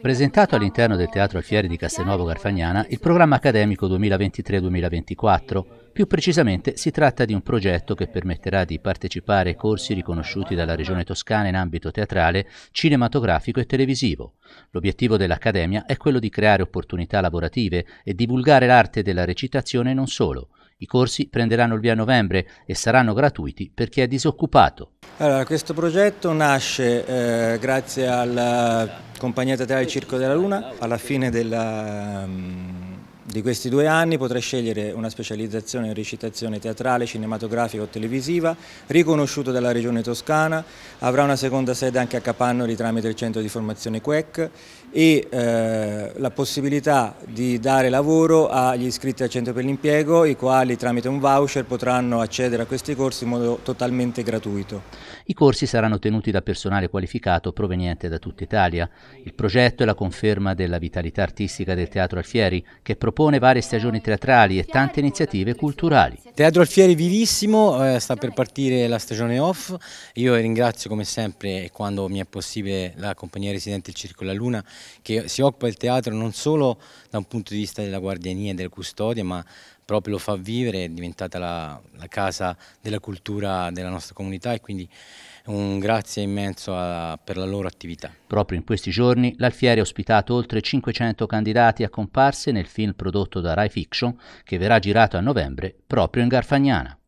presentato all'interno del Teatro Alfieri di Castelnuovo Garfagnana il programma accademico 2023-2024. Più precisamente si tratta di un progetto che permetterà di partecipare ai corsi riconosciuti dalla Regione Toscana in ambito teatrale, cinematografico e televisivo. L'obiettivo dell'Accademia è quello di creare opportunità lavorative e divulgare l'arte della recitazione non solo. I corsi prenderanno il via a novembre e saranno gratuiti per chi è disoccupato. Allora, questo progetto nasce eh, grazie al compagnia teatrale Circo della Luna, alla fine della mm, di questi due anni potrai scegliere una specializzazione in recitazione teatrale, cinematografica o televisiva, riconosciuto dalla Regione Toscana, avrà una seconda sede anche a Capannoli tramite il centro di formazione QEC e eh, la possibilità di dare lavoro agli iscritti al centro per l'impiego, i quali tramite un voucher potranno accedere a questi corsi in modo totalmente gratuito. I corsi saranno tenuti da personale qualificato proveniente da tutta Italia. Il progetto è la conferma della vitalità artistica del Teatro Alfieri, che propone propone varie stagioni teatrali e tante iniziative culturali. Teatro Alfieri vivissimo, eh, sta per partire la stagione off, io ringrazio come sempre e quando mi è possibile la compagnia residente Il Circo La Luna che si occupa del teatro non solo da un punto di vista della guardiania e della custodia ma proprio lo fa vivere, è diventata la, la casa della cultura della nostra comunità e quindi un grazie immenso a, per la loro attività. Proprio in questi giorni l'Alfieri ha ospitato oltre 500 candidati a comparse nel film prodotto da Rai Fiction che verrà girato a novembre proprio in Garfagnana.